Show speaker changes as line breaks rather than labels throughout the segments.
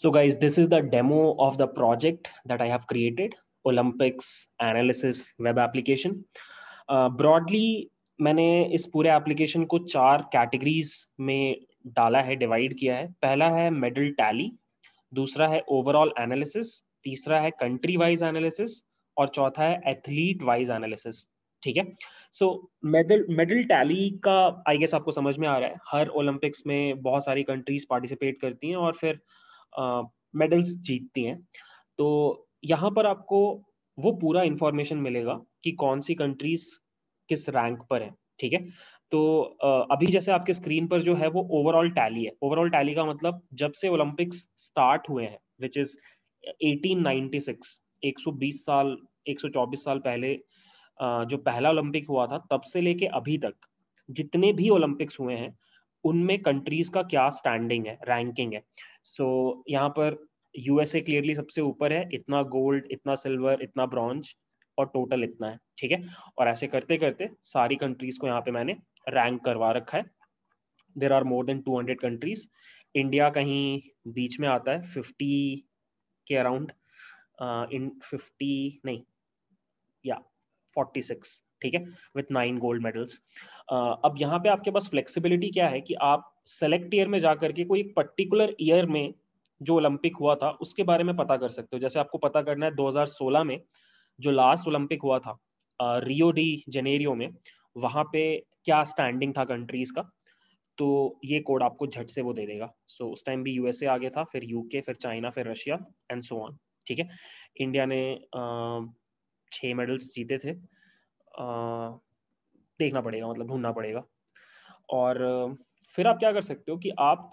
So guys, this is the demo of the project that I have created, Olympics Analysis Web Application. Broadly uh, broadly मैंने इस पूरे application को चार categories में डाला है डिवाइड किया है पहला है मेडल टैली दूसरा है ओवरऑल एनालिसिस तीसरा है कंट्री वाइज एनालिसिस और चौथा है एथलीट वाइज एनालिसिस ठीक है सो मेडल मेडल टैली का आई गेस आपको समझ में आ रहा है हर ओलंपिक्स में बहुत सारी कंट्रीज पार्टिसिपेट करती हैं और फिर uh, मेडल्स जीतती हैं तो यहाँ पर आपको वो पूरा इन्फॉर्मेशन मिलेगा कि कौन सी कंट्रीज किस रैंक पर है ठीक है तो अभी जैसे आपके स्क्रीन पर जो है वो ओवरऑल टैली है ओवरऑल टैली का मतलब जब से ओलंपिक्स स्टार्ट हुए हैं विच इज 1896 120 साल 124 साल पहले जो पहला ओलंपिक हुआ था तब से लेके अभी तक जितने भी ओलंपिक्स हुए हैं उनमें कंट्रीज का क्या स्टैंडिंग है रैंकिंग है सो so, यहाँ पर यूएसए क्लियरली सबसे ऊपर है इतना गोल्ड इतना सिल्वर इतना ब्रॉन्ज और टोटल इतना है ठीक है और ऐसे करते करते सारी कंट्रीज को यहाँ पे मैंने रैंक करवा रखा है there are more than two hundred countries India कहीं बीच में आता है फिफ्टी के अराउंड इन फिफ्टी नहीं या फोर्टी सिक्स ठीक है विथ नाइन गोल्ड मेडल्स अब यहाँ पे आपके पास फ्लेक्सिबिलिटी क्या है कि आप सेलेक्ट ईयर में जा करके कोई एक पर्टिकुलर ईयर में जो ओलंपिक हुआ था उसके बारे में पता कर सकते हो जैसे आपको पता करना है 2016 में जो लास्ट ओलंपिक हुआ था रियो डी जनेरियो में वहाँ पे क्या स्टैंडिंग था कंट्रीज का तो ये कोड आपको झट से वो दे देगा सो so, उस टाइम भी यूएसए आगे था फिर यूके फिर चाइना फिर रशिया एंड सो ऑन ठीक है इंडिया ने छः मेडल्स जीते थे देखना पड़ेगा मतलब ढूंढना पड़ेगा और फिर आप क्या कर सकते हो कि आप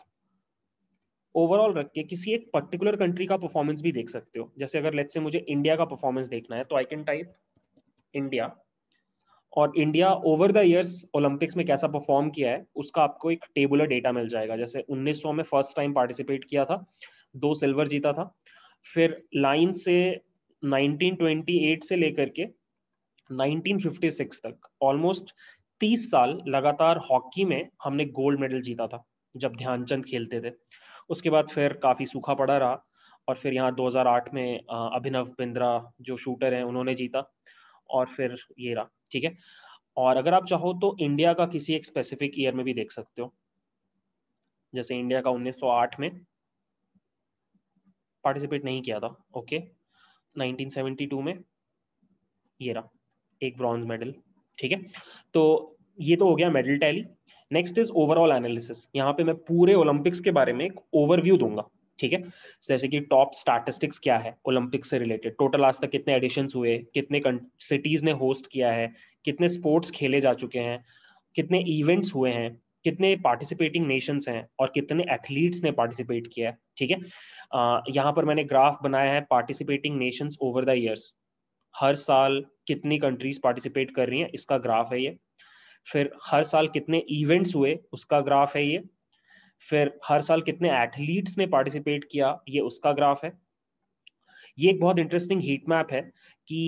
ओवरऑल रख के किसी एक पर्टिकुलर कंट्री का परफॉर्मेंस भी देख सकते हो जैसे अगर लेट से मुझे इंडिया का परफॉर्मेंस देखना है तो आई कैन टाइप इंडिया और India over the years Olympics में कैसा परफॉर्म किया है उसका आपको एक टेबुलर डेटा मिल जाएगा जैसे 1900 में फर्स्ट टाइम पार्टिसिपेट किया था दो सिल्वर जीता था फिर लाइन से 1928 से लेकर के 1956 तक ऑलमोस्ट 30 साल लगातार हॉकी में हमने गोल्ड मेडल जीता था जब ध्यानचंद खेलते थे उसके बाद फिर काफ़ी सूखा पड़ा रहा और फिर यहाँ 2008 में अभिनव बिंद्रा जो शूटर हैं उन्होंने जीता और फिर ये रहा ठीक है और अगर आप चाहो तो इंडिया का किसी एक स्पेसिफिक ईयर में भी देख सकते हो जैसे इंडिया का 1908 में पार्टिसिपेट नहीं किया था ओके 1972 में ये रहा एक ब्रॉन्ज मेडल ठीक है तो ये तो हो गया medal tally next is overall analysis यहाँ पे मैं पूरे ओलंपिक्स के बारे में एक ओवरव्यू दूंगा ठीक है जैसे कि टॉप स्टैटिस्टिक्स क्या है ओलंपिक्स से रिलेटेड टोटल आज तक कितने एडिशन हुए कितने सिटीज ने होस्ट किया है कितने स्पोर्ट्स खेले जा चुके हैं कितने इवेंट्स हुए हैं कितने पार्टिसिपेटिंग नेशंस हैं और कितने एथलीट्स ने पार्टिसिपेट किया है ठीक है यहाँ पर मैंने ग्राफ बनाया है participating nations over the years हर साल कितनी कंट्रीज पार्टिसिपेट कर रही हैं इसका ग्राफ है ये फिर हर साल कितने इवेंट्स हुए उसका ग्राफ है ये फिर हर साल कितने एथलीट्स ने पार्टिसिपेट किया ये उसका ग्राफ है ये एक बहुत इंटरेस्टिंग हीट मैप है कि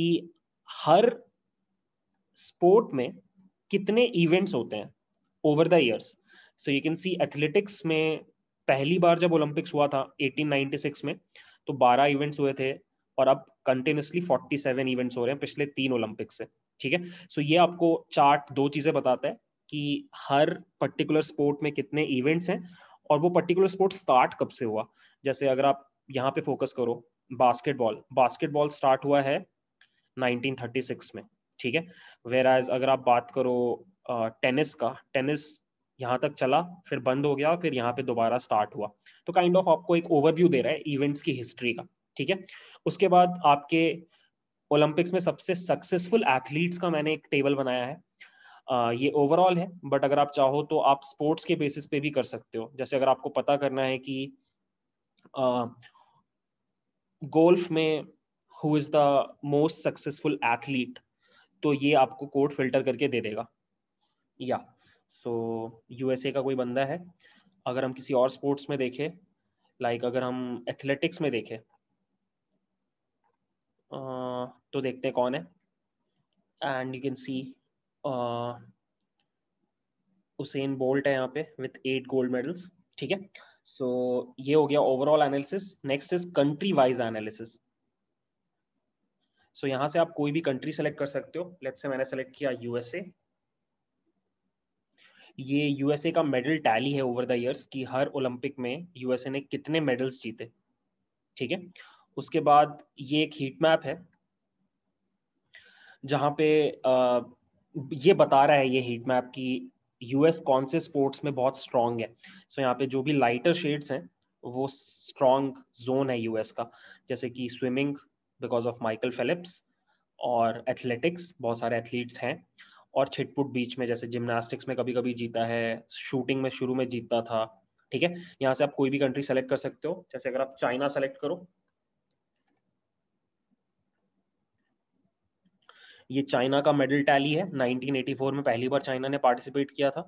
हर स्पोर्ट में कितने इवेंट्स होते हैं over the years so you can see athletics में पहली बार जब ओलंपिक्स हुआ था 1896 में तो 12 इवेंट्स हुए थे और अब कंटिन्यूसली 47 इवेंट्स हो रहे हैं पिछले तीन ओलंपिक से ठीक है सो ये आपको चार्ट दो चीजें बताता है कि हर पर्टिकुलर स्पोर्ट में कितने इवेंट्स हैं और वो पर्टिकुलर स्पोर्ट स्टार्ट कब से हुआ जैसे अगर आप यहाँ पे फोकस करो बास्केटबॉल बास्केटबॉल स्टार्ट हुआ है 1936 में ठीक है वेर एज अगर आप बात करो टेनिस का टेनिस यहाँ तक चला फिर बंद हो गया फिर यहाँ पे दोबारा स्टार्ट हुआ तो काइंड kind ऑफ of आपको एक ओवरव्यू दे रहा है इवेंट्स की हिस्ट्री का ठीक है उसके बाद आपके ओलंपिक्स में सबसे सक्सेसफुल एथलीट्स का मैंने एक टेबल बनाया है आ, ये ओवरऑल है बट अगर आप चाहो तो आप स्पोर्ट्स के बेसिस पे भी कर सकते हो जैसे अगर आपको पता करना है कि गोल्फ में who is the most successful athlete तो ये आपको कोड फिल्टर करके दे देगा या सो यूएसए का कोई बंदा है अगर हम किसी और स्पोर्ट्स में देखें लाइक like अगर हम एथलेटिक्स में देखें तो देखते हैं कौन है and you can see Usain Bolt है यहाँ पे विथ एट गोल्ड मेडल्स ठीक है सो so, ये हो गया overall analysis next is country wise analysis so यहाँ से आप कोई भी कंट्री सेलेक्ट कर सकते हो लेट्स से मैंने सेलेक्ट किया यूएसए ये यूएसए का मेडल टैली है ओवर द इयर्स कि हर ओलंपिक में यूएसए ने कितने मेडल्स जीते ठीक है उसके बाद ये एक हीट मैप है जहाँ पे आ, ये बता रहा है ये हीट मैप कि यूएस कौन से स्पोर्ट्स में बहुत स्ट्रांग है सो so, यहाँ पे जो भी लाइटर शेड्स हैं वो स्ट्रांग जोन है यूएस का जैसे कि swimming because of Michael Phelps और एथलेटिक्स बहुत सारे एथलीट्स हैं और छिटपुट बीच में जैसे जिमनास्टिक्स में कभी कभी जीता है शूटिंग में शुरू में जीतता था ठीक है यहाँ से आप कोई भी कंट्री सेलेक्ट कर सकते हो जैसे अगर आप चाइना सेलेक्ट करो ये चाइना का मेडल टैली है 1984 में पहली बार चाइना ने पार्टिसिपेट किया था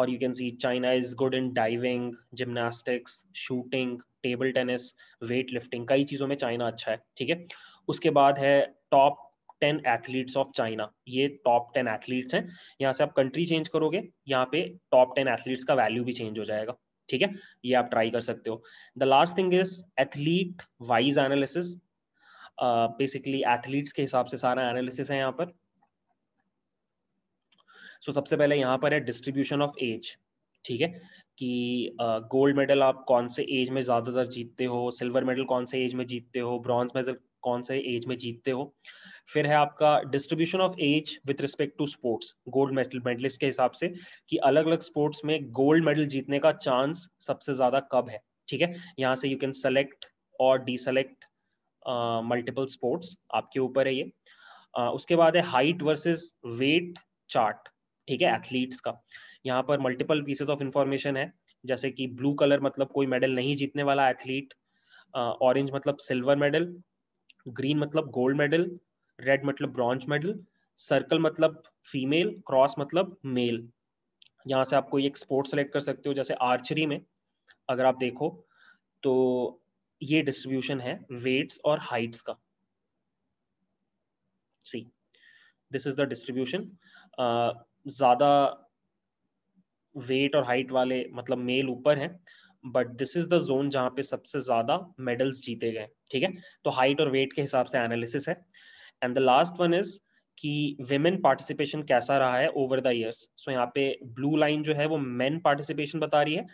और you can see China is good in diving gymnastics shooting table tennis weight lifting कई चीज़ों में चाइना अच्छा है ठीक है उसके बाद है top ten athletes of China ये टॉप टेन एथलीट्स हैं यहाँ से आप कंट्री चेंज करोगे यहाँ पे टॉप टेन एथलीट्स का वैल्यू भी चेंज हो जाएगा ठीक है ये आप ट्राई कर सकते हो the last thing is athlete wise analysis basically athletes के हिसाब से सारा एनालिसिस है यहाँ पर सो so, सबसे पहले यहाँ पर है डिस्ट्रीब्यूशन ऑफ एज ठीक है कि गोल्ड uh, मेडल आप कौन से एज में ज़्यादातर जीतते हो सिल्वर मेडल कौन से एज में जीतते हो ब्रॉन्ज मेडल कौन से एज में जीतते हो फिर है आपका distribution of age with respect to sports gold medal medalist के हिसाब से कि अलग अलग स्पोर्ट्स में गोल्ड मेडल जीतने का चांस सबसे ज़्यादा कब है ठीक है यहाँ से यू कैन सेलेक्ट और डिसलेक्ट मल्टीपल स्पोर्ट्स आपके ऊपर है ये uh, उसके बाद है हाइट वर्सेस वेट चार्ट ठीक है एथलीट्स का यहाँ पर मल्टीपल पीसेस ऑफ इंफॉर्मेशन है जैसे कि ब्लू कलर मतलब कोई मेडल नहीं जीतने वाला एथलीट ऑरेंज uh, मतलब सिल्वर मेडल ग्रीन मतलब गोल्ड मेडल रेड मतलब ब्रॉन्ज मेडल सर्कल मतलब फीमेल क्रॉस मतलब मेल यहाँ से आप कोई एक स्पोर्ट सेलेक्ट कर सकते हो जैसे आर्चरी में अगर आप देखो तो ये डिस्ट्रीब्यूशन है वेट्स और हाइट्स का see this is the distribution ज़्यादा वेट और हाइट वाले मतलब मेल ऊपर हैं but this is the zone जहां पे सबसे ज़्यादा मेडल्स जीते गए ठीक है तो हाइट और वेट के हिसाब से एनालिसिस है and the last one is कि वेमेन पार्टिसिपेशन कैसा रहा है ओवर द ईयर्स सो यहाँ पे ब्लू लाइन जो है वो मेन पार्टिसिपेशन बता रही है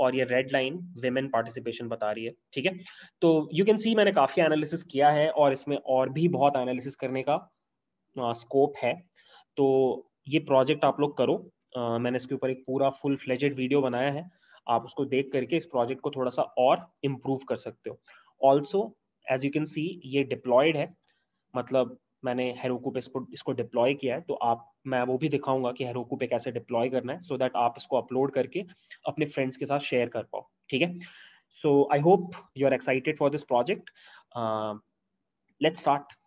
और ये रेड लाइन वेमेन पार्टिसिपेशन बता रही है ठीक है तो यू कैन सी मैंने काफ़ी एनालिसिस किया है और इसमें और भी बहुत एनालिसिस करने का स्कोप है तो ये प्रोजेक्ट आप लोग करो आ, मैंने इसके ऊपर एक पूरा फुल फ्लेजेड वीडियो बनाया है आप उसको देख करके इस प्रोजेक्ट को थोड़ा सा और इम्प्रूव कर सकते हो also as you can see ये डिप्लॉयड है मतलब मैंने हेरोकू पे इसको इसको डिप्लॉय किया है तो आप मैं वो भी दिखाऊंगा कि हेरोकू पे कैसे डिप्लॉय करना है सो so दैट आप इसको अपलोड करके अपने फ्रेंड्स के साथ शेयर कर पाओ ठीक है so I hope you are excited for this project let's start